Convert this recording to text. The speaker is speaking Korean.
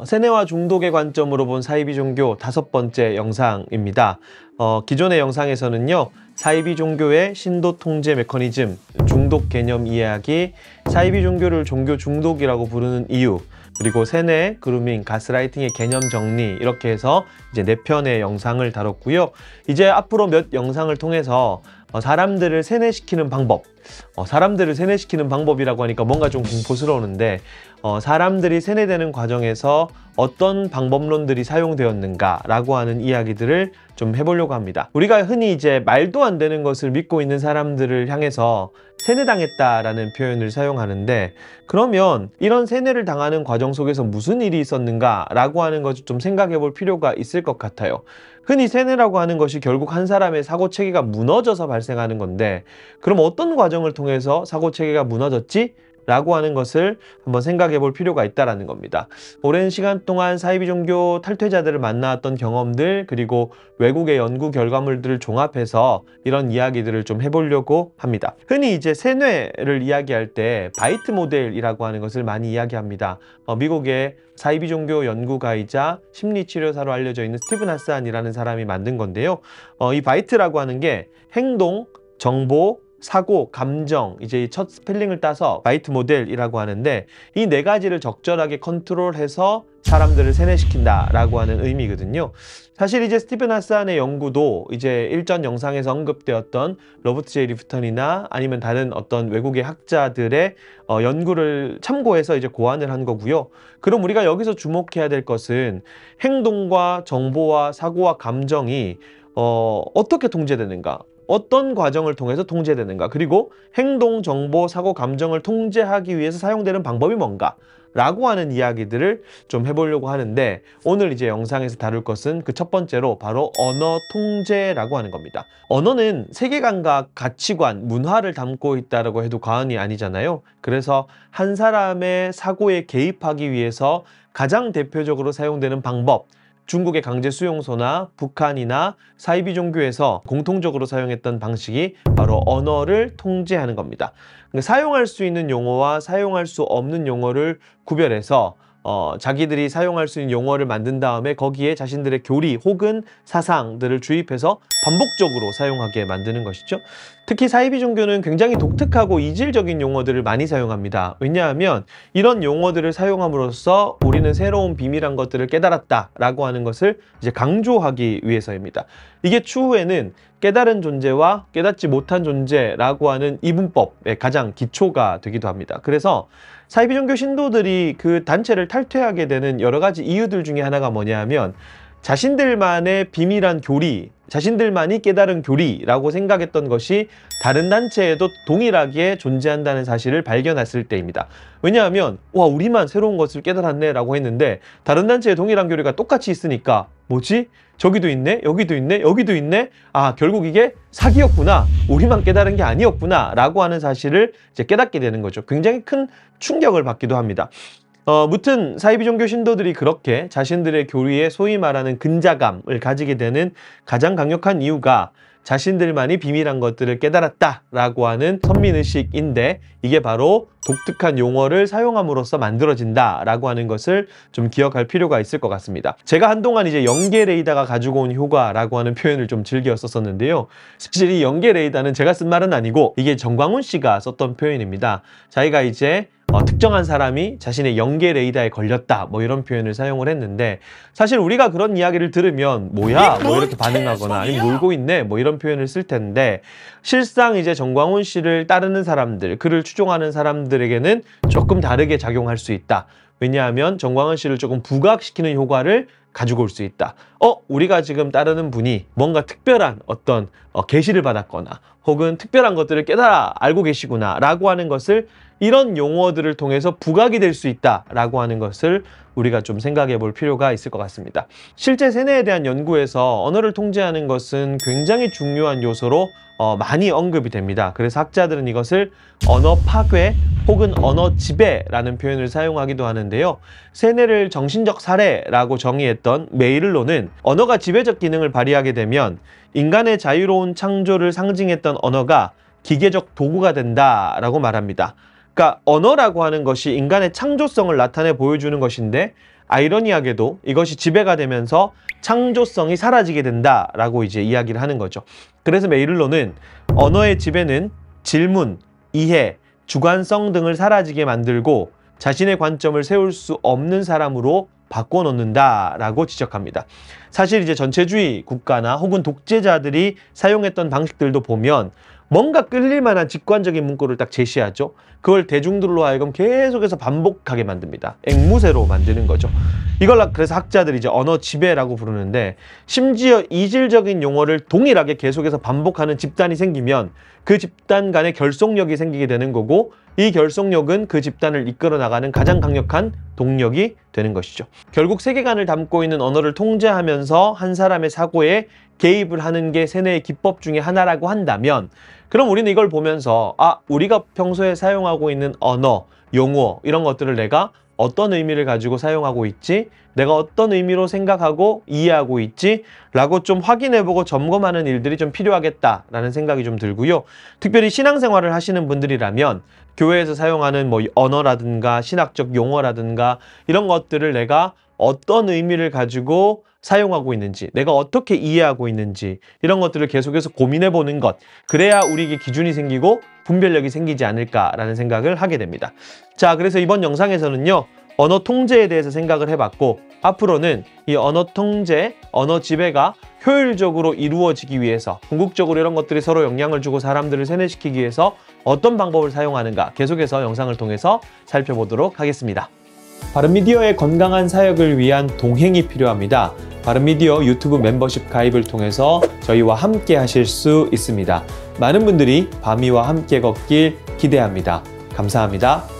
어, 세뇌와 중독의 관점으로 본 사이비 종교 다섯 번째 영상입니다. 어, 기존의 영상에서는요. 사이비 종교의 신도 통제 메커니즘, 중독 개념 이야기 사이비 종교를 종교 중독이라고 부르는 이유, 그리고 세뇌, 그루밍, 가스라이팅의 개념 정리 이렇게 해서 이제 네편의 영상을 다뤘고요. 이제 앞으로 몇 영상을 통해서 어, 사람들을 세뇌시키는 방법 어, 사람들을 세뇌시키는 방법이라고 하니까 뭔가 좀 공포스러우는데 어, 사람들이 세뇌되는 과정에서 어떤 방법론들이 사용되었는가 라고 하는 이야기들을 좀 해보려고 합니다 우리가 흔히 이제 말도 안 되는 것을 믿고 있는 사람들을 향해서 세뇌당했다라는 표현을 사용하는데 그러면 이런 세뇌를 당하는 과정 속에서 무슨 일이 있었는가라고 하는 것을 좀 생각해 볼 필요가 있을 것 같아요. 흔히 세뇌라고 하는 것이 결국 한 사람의 사고 체계가 무너져서 발생하는 건데 그럼 어떤 과정을 통해서 사고 체계가 무너졌지? 라고 하는 것을 한번 생각해 볼 필요가 있다라는 겁니다. 오랜 시간 동안 사이비 종교 탈퇴자들을 만나왔던 경험들 그리고 외국의 연구 결과물들을 종합해서 이런 이야기들을 좀 해보려고 합니다. 흔히 이제 세뇌를 이야기할 때 바이트 모델이라고 하는 것을 많이 이야기합니다. 어, 미국의 사이비 종교 연구가이자 심리치료사로 알려져 있는 스티븐 하산이라는 스 사람이 만든 건데요. 어, 이 바이트라고 하는 게 행동, 정보, 사고, 감정, 이제 첫 스펠링을 따서 바이트 모델이라고 하는데 이 네 가지를 적절하게 컨트롤해서 사람들을 세뇌시킨다라고 하는 의미거든요. 사실 이제 스티븐 하스안의 연구도 이제 일전 영상에서 언급되었던 로버트 제이 리프턴이나 아니면 다른 어떤 외국의 학자들의 어, 연구를 참고해서 이제 고안을 한 거고요. 그럼 우리가 여기서 주목해야 될 것은 행동과 정보와 사고와 감정이 어, 어떻게 통제되는가 어떤 과정을 통해서 통제되는가 그리고 행동, 정보, 사고, 감정을 통제하기 위해서 사용되는 방법이 뭔가 라고 하는 이야기들을 좀 해보려고 하는데 오늘 이제 영상에서 다룰 것은 그 첫 번째로 바로 언어 통제라고 하는 겁니다. 언어는 세계관과 가치관, 문화를 담고 있다고 해도 과언이 아니잖아요. 그래서 한 사람의 사고에 개입하기 위해서 가장 대표적으로 사용되는 방법 중국의 강제 수용소나 북한이나 사이비 종교에서 공통적으로 사용했던 방식이 바로 언어를 통제하는 겁니다. 그러니까 사용할 수 있는 용어와 사용할 수 없는 용어를 구별해서 어, 자기들이 사용할 수 있는 용어를 만든 다음에 거기에 자신들의 교리 혹은 사상들을 주입해서 반복적으로 사용하게 만드는 것이죠. 특히 사이비 종교는 굉장히 독특하고 이질적인 용어들을 많이 사용합니다. 왜냐하면 이런 용어들을 사용함으로써 우리는 새로운 비밀한 것들을 깨달았다라고 하는 것을 이제 강조하기 위해서입니다. 이게 추후에는 깨달은 존재와 깨닫지 못한 존재라고 하는 이분법의 가장 기초가 되기도 합니다. 그래서 사이비 종교 신도들이 그 단체를 탈퇴하게 되는 여러 가지 이유들 중에 하나가 뭐냐 하면 자신들만의 비밀한 교리, 자신들만이 깨달은 교리라고 생각했던 것이 다른 단체에도 동일하게 존재한다는 사실을 발견했을 때입니다. 왜냐하면 와 우리만 새로운 것을 깨달았네 라고 했는데 다른 단체의 동일한 교리가 똑같이 있으니까 뭐지? 저기도 있네? 여기도 있네? 여기도 있네? 아, 결국 이게 사기였구나. 우리만 깨달은 게 아니었구나. 라고 하는 사실을 이제 깨닫게 되는 거죠. 굉장히 큰 충격을 받기도 합니다. 어, 무튼 사이비 종교 신도들이 그렇게 자신들의 교리에 소위 말하는 근자감을 가지게 되는 가장 강력한 이유가 자신들만이 비밀한 것들을 깨달았다라고 하는 선민의식인데 이게 바로 독특한 용어를 사용함으로써 만들어진다라고 하는 것을 좀 기억할 필요가 있을 것 같습니다. 제가 한동안 이제 연계 레이다가 가지고 온 효과라고 하는 표현을 좀 즐겨 썼었는데요. 사실 이 연계 레이다는 제가 쓴 말은 아니고 이게 정광훈 씨가 썼던 표현입니다. 자기가 이제 어, 특정한 사람이 자신의 연계 레이더에 걸렸다 뭐 이런 표현을 사용을 했는데 사실 우리가 그런 이야기를 들으면 뭐야 네, 뭐, 뭐 이렇게 반응하거나 아니면 놀고 있네 뭐 이런 표현을 쓸 텐데 실상 이제 정광훈 씨를 따르는 사람들 그를 추종하는 사람들에게는 조금 다르게 작용할 수 있다 왜냐하면 정광훈 씨를 조금 부각시키는 효과를 가지고 올 수 있다. 어, 우리가 지금 따르는 분이 뭔가 특별한 어떤 어, 계시를 받았거나 혹은 특별한 것들을 깨달아 알고 계시구나 라고 하는 것을 이런 용어들을 통해서 부각이 될 수 있다 라고 하는 것을 우리가 좀 생각해 볼 필요가 있을 것 같습니다. 실제 세뇌에 대한 연구에서 언어를 통제하는 것은 굉장히 중요한 요소로 어, 많이 언급이 됩니다. 그래서 학자들은 이것을 언어 파괴 혹은 언어 지배라는 표현을 사용하기도 하는데요. 세뇌를 정신적 사례라고 정의했던 메일로는 언어가 지배적 기능을 발휘하게 되면 인간의 자유로운 새로운 창조를 상징했던 언어가 기계적 도구가 된다라고 말합니다. 그러니까 언어라고 하는 것이 인간의 창조성을 나타내 보여주는 것인데 아이러니하게도 이것이 지배가 되면서 창조성이 사라지게 된다라고 이제 이야기를 하는 거죠. 그래서 메일로는 언어의 지배는 질문, 이해, 주관성 등을 사라지게 만들고 자신의 관점을 세울 수 없는 사람으로 바꿔놓는다라고 지적합니다. 사실 이제 전체주의 국가나 혹은 독재자들이 사용했던 방식들도 보면 뭔가 끌릴 만한 직관적인 문구를 딱 제시하죠. 그걸 대중들로 하여금 계속해서 반복하게 만듭니다. 앵무새로 만드는 거죠. 이걸 그래서 학자들이 이제 언어 지배라고 부르는데 심지어 이질적인 용어를 동일하게 계속해서 반복하는 집단이 생기면 그 집단 간의 결속력이 생기게 되는 거고 이 결속력은 그 집단을 이끌어 나가는 가장 강력한 동력이 되는 것이죠. 결국 세계관을 담고 있는 언어를 통제하면서 한 사람의 사고에 개입을 하는 게 세뇌의 기법 중의 하나라고 한다면 그럼 우리는 이걸 보면서 아 우리가 평소에 사용하고 있는 언어, 용어 이런 것들을 내가 어떤 의미를 가지고 사용하고 있지? 내가 어떤 의미로 생각하고 이해하고 있지? 라고 좀 확인해보고 점검하는 일들이 좀 필요하겠다라는 생각이 좀 들고요. 특별히 신앙생활을 하시는 분들이라면 교회에서 사용하는 뭐 언어라든가 신학적 용어라든가 이런 것들을 내가 어떤 의미를 가지고 사용하고 있는지, 내가 어떻게 이해하고 있는지 이런 것들을 계속해서 고민해 보는 것. 그래야 우리에게 기준이 생기고 분별력이 생기지 않을까라는 생각을 하게 됩니다. 자, 그래서 이번 영상에서는요. 언어 통제에 대해서 생각을 해봤고 앞으로는 이 언어 통제, 언어 지배가 효율적으로 이루어지기 위해서 궁극적으로 이런 것들이 서로 영향을 주고 사람들을 세뇌시키기 위해서 어떤 방법을 사용하는가 계속해서 영상을 통해서 살펴보도록 하겠습니다. 바른미디어의 건강한 사역을 위한 동행이 필요합니다. 바른미디어 유튜브 멤버십 가입을 통해서 저희와 함께 하실 수 있습니다. 많은 분들이 바미와 함께 걷길 기대합니다. 감사합니다.